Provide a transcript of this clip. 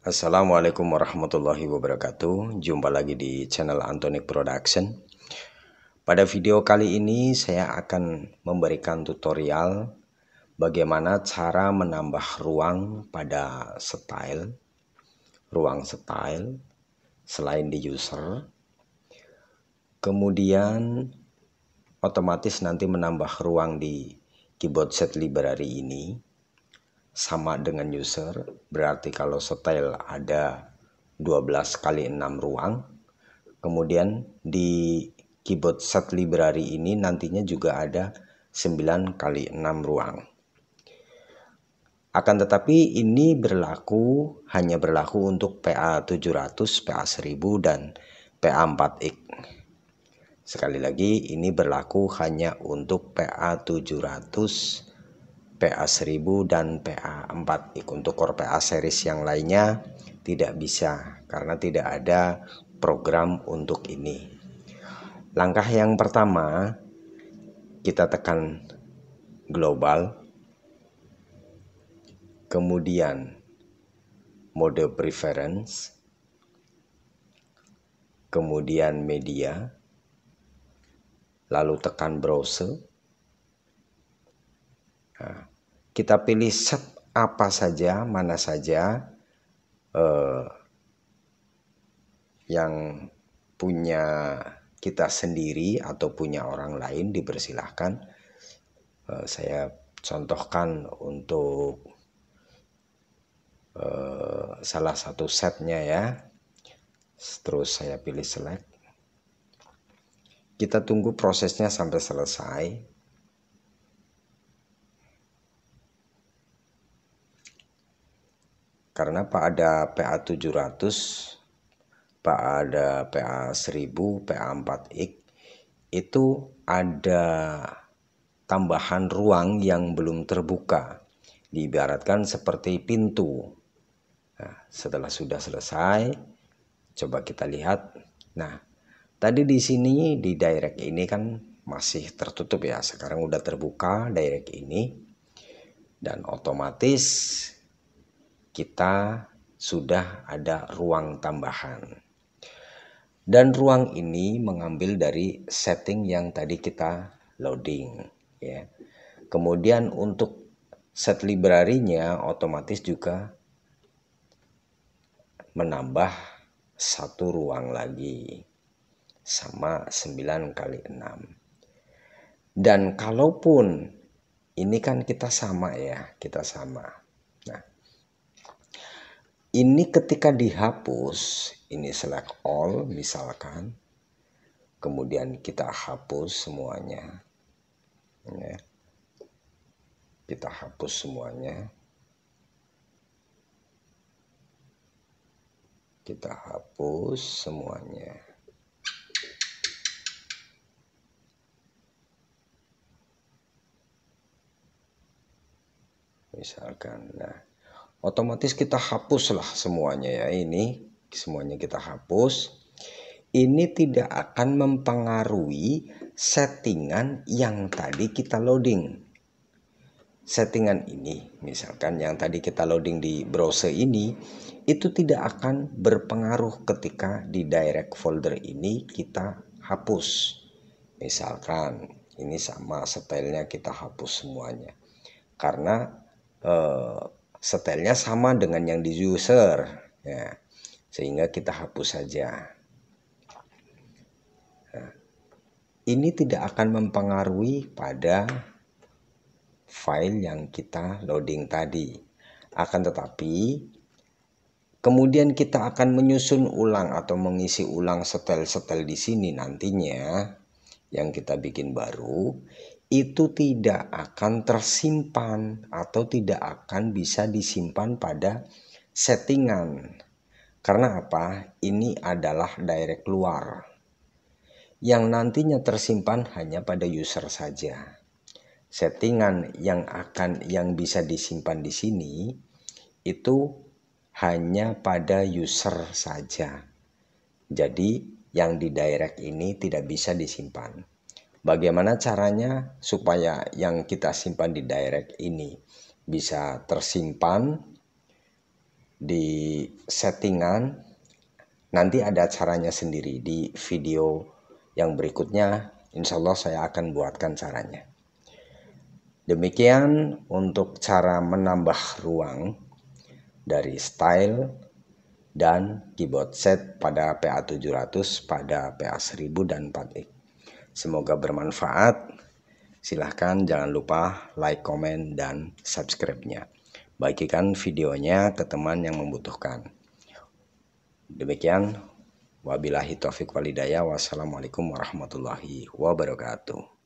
Assalamualaikum warahmatullahi wabarakatuh Jumpa lagi di channel Antonic Production Pada video kali ini saya akan memberikan tutorial Bagaimana cara menambah ruang pada style Ruang style Selain di user Kemudian otomatis nanti menambah ruang di keyboard set library ini sama dengan user, berarti kalau setel ada 12 kali 6 ruang. Kemudian di keyboard set library ini nantinya juga ada 9 kali 6 ruang. Akan tetapi ini berlaku hanya berlaku untuk PA700, PA1000 dan PA4X. Sekali lagi ini berlaku hanya untuk PA700, PA1000 dan PA4 untuk core PA series yang lainnya tidak bisa karena tidak ada program untuk ini langkah yang pertama kita tekan global kemudian mode preference kemudian media lalu tekan browser nah, kita pilih set apa saja, mana saja eh, yang punya kita sendiri atau punya orang lain dipersilahkan. Eh, saya contohkan untuk eh, salah satu setnya ya. Terus saya pilih select. Kita tunggu prosesnya sampai selesai. karena Pak ada PA 700 Pak ada PA 1000 PA 4X itu ada tambahan ruang yang belum terbuka diibaratkan seperti pintu nah, setelah sudah selesai coba kita lihat nah tadi di sini di direct ini kan masih tertutup ya sekarang udah terbuka direct ini dan otomatis kita sudah ada ruang tambahan. Dan ruang ini mengambil dari setting yang tadi kita loading ya. Kemudian untuk set library-nya otomatis juga menambah satu ruang lagi sama 9 kali 6. Dan kalaupun ini kan kita sama ya, kita sama ini ketika dihapus ini select all misalkan kemudian kita hapus semuanya ya. kita hapus semuanya kita hapus semuanya misalkan nah otomatis kita hapuslah semuanya ya ini semuanya kita hapus ini tidak akan mempengaruhi settingan yang tadi kita loading settingan ini misalkan yang tadi kita loading di browser ini itu tidak akan berpengaruh ketika di direct folder ini kita hapus misalkan ini sama setelnya kita hapus semuanya karena eh, Setelnya sama dengan yang di user ya sehingga kita hapus saja nah, ini tidak akan mempengaruhi pada file yang kita loading tadi akan tetapi kemudian kita akan menyusun ulang atau mengisi ulang setel-setel di sini nantinya yang kita bikin baru itu tidak akan tersimpan atau tidak akan bisa disimpan pada settingan. Karena apa? Ini adalah direct luar yang nantinya tersimpan hanya pada user saja. Settingan yang akan yang bisa disimpan di sini itu hanya pada user saja. Jadi yang di direct ini tidak bisa disimpan. Bagaimana caranya supaya yang kita simpan di direct ini bisa tersimpan di settingan nanti ada caranya sendiri di video yang berikutnya insya Allah saya akan buatkan caranya demikian untuk cara menambah ruang dari style dan keyboard set pada PA700 pada PA1000 dan 4X Semoga bermanfaat. Silahkan jangan lupa like, komen, dan subscribe-nya. Bagikan videonya ke teman yang membutuhkan. Demikian, wabillahi taufiq walidaya. Wassalamualaikum warahmatullahi wabarakatuh.